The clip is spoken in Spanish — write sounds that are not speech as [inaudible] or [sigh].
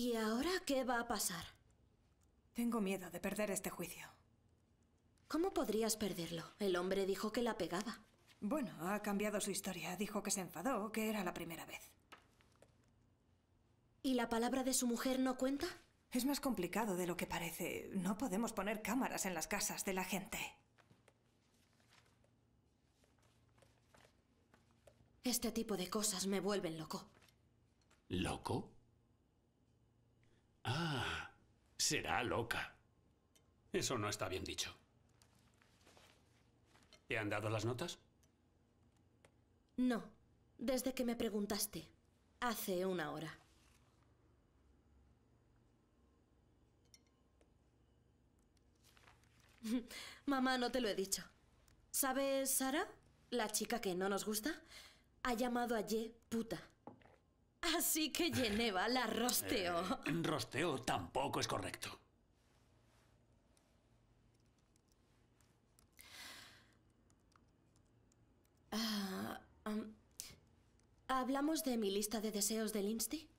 ¿Y ahora qué va a pasar? Tengo miedo de perder este juicio. ¿Cómo podrías perderlo? El hombre dijo que la pegaba. Bueno, ha cambiado su historia. Dijo que se enfadó, que era la primera vez. ¿Y la palabra de su mujer no cuenta? Es más complicado de lo que parece. No podemos poner cámaras en las casas de la gente. Este tipo de cosas me vuelven loco. ¿Loco? Será loca. Eso no está bien dicho. ¿Te han dado las notas? No, desde que me preguntaste. Hace una hora. [laughs] Mamá, no te lo he dicho. ¿Sabes, Sara? La chica que no nos gusta ha llamado a Ye puta. Así que Geneva la rosteo. Eh, rosteo tampoco es correcto. Ah, ¿Hablamos de mi lista de deseos del Insti?